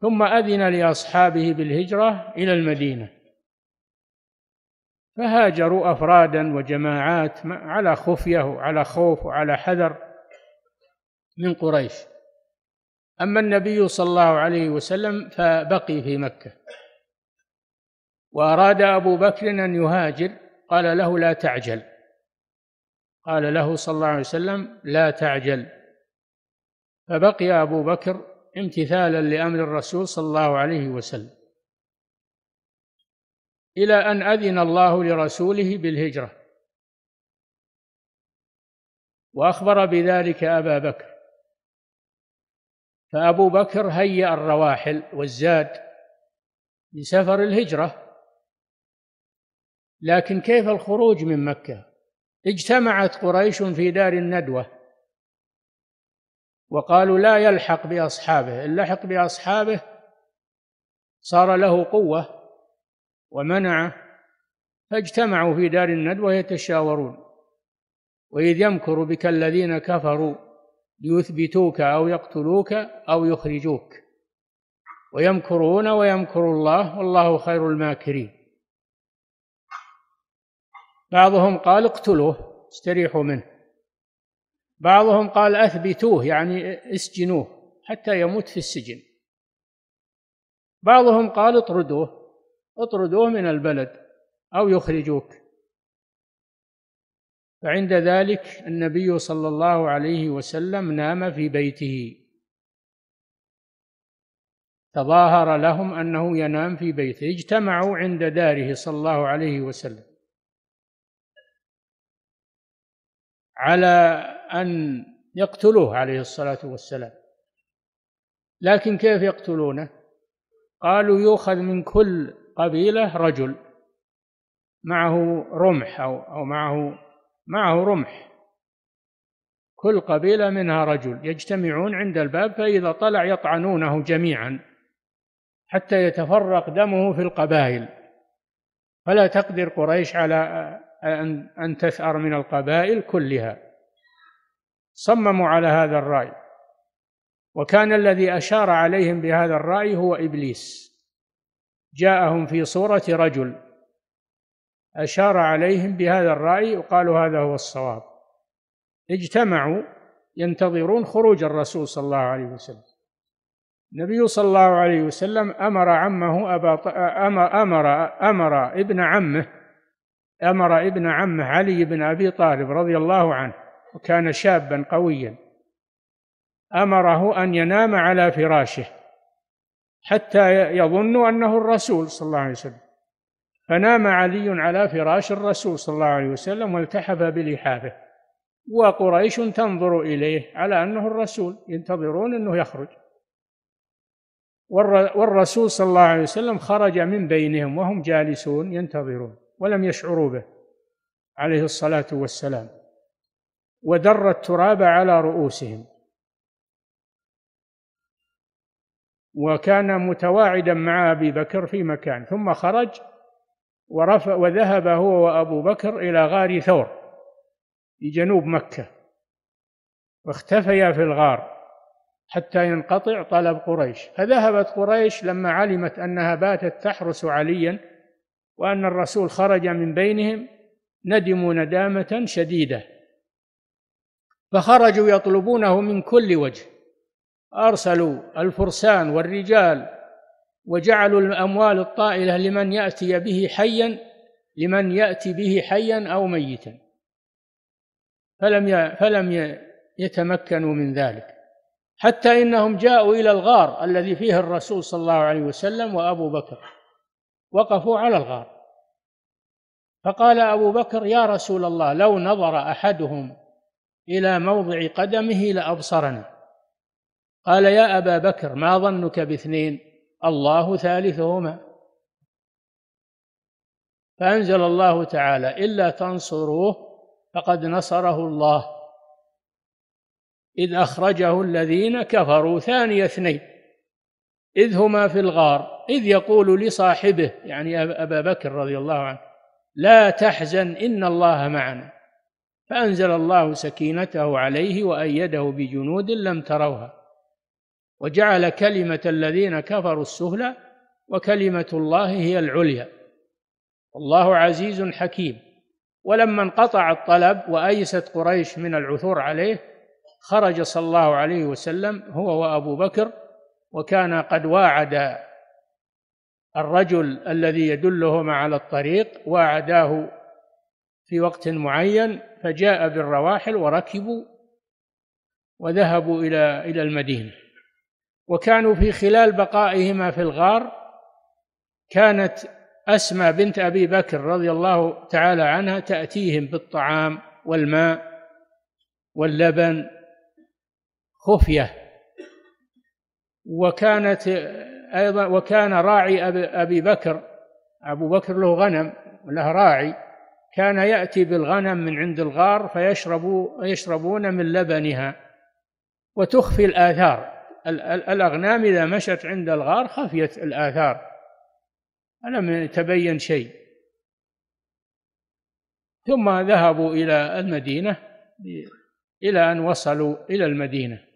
ثم أذن لأصحابه بالهجرة إلى المدينة فهاجروا أفرادا وجماعات على خفية وعلى خوف وعلى حذر من قريش أما النبي صلى الله عليه وسلم فبقي في مكة وأراد أبو بكر أن يهاجر قال له لا تعجل قال له صلى الله عليه وسلم لا تعجل فبقي أبو بكر امتثالا لامر الرسول صلى الله عليه وسلم الى ان اذن الله لرسوله بالهجره واخبر بذلك ابا بكر فابو بكر هيا الرواحل والزاد لسفر الهجره لكن كيف الخروج من مكه اجتمعت قريش في دار الندوه وقالوا لا يلحق بأصحابه إن لحق بأصحابه صار له قوة ومنعه فاجتمعوا في دار الندوة يتشاورون وإذ يمكر بك الذين كفروا ليثبتوك أو يقتلوك أو يخرجوك ويمكرون ويمكر الله والله خير الماكرين بعضهم قال اقتلوه استريحوا منه بعضهم قال اثبتوه يعني اسجنوه حتى يموت في السجن بعضهم قال اطردوه اطردوه من البلد او يخرجوك فعند ذلك النبي صلى الله عليه وسلم نام في بيته تظاهر لهم انه ينام في بيته اجتمعوا عند داره صلى الله عليه وسلم على أن يقتلوه عليه الصلاة والسلام لكن كيف يقتلونه قالوا يؤخذ من كل قبيلة رجل معه رمح أو, أو معه معه رمح كل قبيلة منها رجل يجتمعون عند الباب فإذا طلع يطعنونه جميعا حتى يتفرق دمه في القبائل فلا تقدر قريش على أن أن تثأر من القبائل كلها صمموا على هذا الرأي وكان الذي أشار عليهم بهذا الرأي هو إبليس جاءهم في صورة رجل أشار عليهم بهذا الرأي وقالوا هذا هو الصواب اجتمعوا ينتظرون خروج الرسول صلى الله عليه وسلم النبي صلى الله عليه وسلم أمر عمه أبا أمر, أمر أمر ابن عمه أمر ابن عمه علي بن أبي طالب رضي الله عنه وكان شابا قويا امره ان ينام على فراشه حتى يظن انه الرسول صلى الله عليه وسلم فنام علي على فراش الرسول صلى الله عليه وسلم والتحف بلحافه وقريش تنظر اليه على انه الرسول ينتظرون انه يخرج والرسول صلى الله عليه وسلم خرج من بينهم وهم جالسون ينتظرون ولم يشعروا به عليه الصلاه والسلام ودر التراب على رؤوسهم وكان متواعدا مع ابي بكر في مكان ثم خرج ورفع وذهب هو وابو بكر الى غار ثور في جنوب مكه واختفيا في الغار حتى ينقطع طلب قريش فذهبت قريش لما علمت انها باتت تحرس عليا وان الرسول خرج من بينهم ندموا ندامه شديده فخرجوا يطلبونه من كل وجه ارسلوا الفرسان والرجال وجعلوا الاموال الطائله لمن ياتي به حيا لمن ياتي به حيا او ميتا فلم فلم يتمكنوا من ذلك حتى انهم جاءوا الى الغار الذي فيه الرسول صلى الله عليه وسلم وابو بكر وقفوا على الغار فقال ابو بكر يا رسول الله لو نظر احدهم إلى موضع قدمه لأبصرنا قال يا أبا بكر ما ظنك باثنين الله ثالثهما فأنزل الله تعالى إلا تنصروه فقد نصره الله إذ أخرجه الذين كفروا ثاني اثنين إذ هما في الغار إذ يقول لصاحبه يعني أبا بكر رضي الله عنه لا تحزن إن الله معنا فأنزل الله سكينته عليه وأيده بجنود لم تروها وجعل كلمة الذين كفروا السهلى وكلمة الله هي العليا والله عزيز حكيم ولما انقطع الطلب وأيست قريش من العثور عليه خرج صلى الله عليه وسلم هو وأبو بكر وكان قد واعد الرجل الذي يدلهما على الطريق واعداه في وقت معين فجاء بالرواحل وركبوا وذهبوا إلى إلى المدينة وكانوا في خلال بقائهما في الغار كانت أسمى بنت أبي بكر رضي الله تعالى عنها تأتيهم بالطعام والماء واللبن خفية وكانت أيضا وكان راعي أبي بكر أبو بكر له غنم له راعي كان يأتي بالغنم من عند الغار فيشرب يشربون من لبنها وتخفي الآثار الأغنام إذا مشت عند الغار خفيت الآثار ألم يتبين شيء ثم ذهبوا إلى المدينة إلى أن وصلوا إلى المدينة